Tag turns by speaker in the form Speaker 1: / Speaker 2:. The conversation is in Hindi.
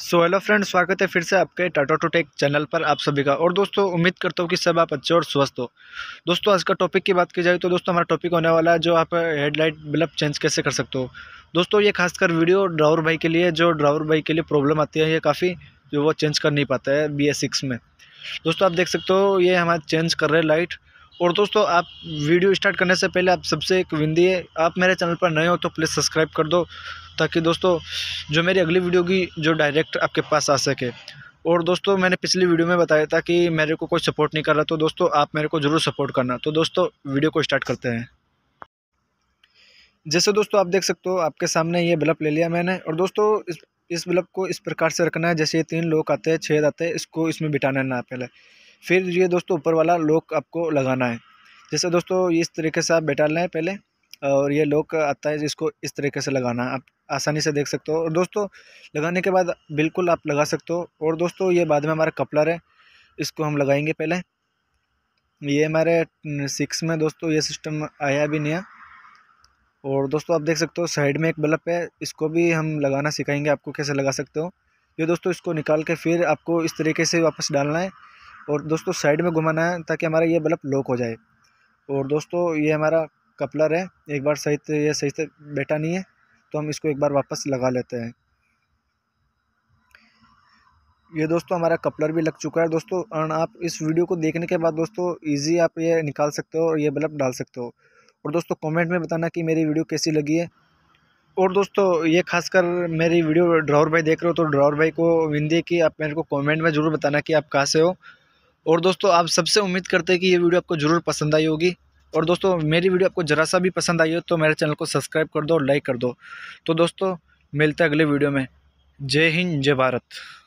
Speaker 1: सो हेलो फ्रेंड स्वागत है फिर से आपके टाटा टू टेक चैनल पर आप सभी का और दोस्तों उम्मीद करता हूँ कि सब आप अच्छे और स्वस्थ हो दोस्तों आज का टॉपिक की बात की जाए तो दोस्तों हमारा टॉपिक होने वाला है जो आप हेडलाइट बल्ब चेंज कैसे कर सकते हो दोस्तों ये खासकर वीडियो ड्राइवर भाई के लिए जो ड्राइवर भाई के लिए प्रॉब्लम आती है ये काफ़ी जो वो चेंज कर नहीं पाता है बी में दोस्तों आप देख सकते हो ये हमारे चेंज कर रहे हैं लाइट और दोस्तों आप वीडियो स्टार्ट करने से पहले आप सबसे एक विनती है आप मेरे चैनल पर नए हो तो प्लीज़ सब्सक्राइब कर दो ताकि दोस्तों जो मेरी अगली वीडियो की जो डायरेक्ट आपके पास आ सके और दोस्तों मैंने पिछली वीडियो में बताया था कि मेरे को कोई सपोर्ट नहीं कर रहा तो दोस्तों आप मेरे को ज़रूर सपोर्ट करना तो दोस्तों वीडियो को स्टार्ट करते हैं जैसे दोस्तों आप देख सकते हो आपके सामने ये बल्ब ले लिया मैंने और दोस्तों इस इस बल्ब को इस प्रकार से रखना है जैसे ये तीन लोग आते हैं छेद आते हैं इसको इसमें बिठाना है ना पहले फिर ये दोस्तों ऊपर वाला लॉक आपको लगाना है जैसे दोस्तों इस तरीके से आप बैठा लें पहले और ये लॉक आता है जिसको इस तरीके से लगाना आप आसानी से देख सकते हो और दोस्तों लगाने के बाद बिल्कुल आप लगा सकते हो और दोस्तों ये बाद में हमारा कपलर है इसको हम लगाएंगे पहले ये हमारे सिक्स में दोस्तों ये सिस्टम आया भी नया और दोस्तों आप देख सकते हो साइड में एक बल्ब है इसको भी हम लगाना सिखाएंगे आपको कैसे लगा सकते हो ये दोस्तों इसको निकाल के फिर आपको इस तरीके से वापस डालना है और दोस्तों साइड में घुमाना है ताकि हमारा ये बल्ब लॉक हो जाए और दोस्तों ये हमारा कपलर है एक बार सही से ये सही से बैठा नहीं है तो हम इसको एक बार वापस लगा लेते हैं ये दोस्तों हमारा कपलर भी लग चुका है दोस्तों और आप इस वीडियो को देखने के बाद दोस्तों इजी आप ये निकाल सकते हो और ये बल्ब डाल सकते हो और दोस्तों कमेंट में बताना कि मेरी वीडियो कैसी लगी है और दोस्तों ये खासकर मेरी वीडियो ड्रावर भाई देख रहे हो तो ड्रावर भाई को विनती कि आप मेरे को कॉमेंट में ज़रूर बताना कि आप कहाँ से हो और दोस्तों आप सबसे उम्मीद करते हैं कि ये वीडियो आपको ज़रूर पसंद आई होगी और दोस्तों मेरी वीडियो आपको ज़रा सा भी पसंद आई हो तो मेरे चैनल को सब्सक्राइब कर दो और लाइक कर दो तो दोस्तों मिलते हैं अगले वीडियो में जय हिंद जय भारत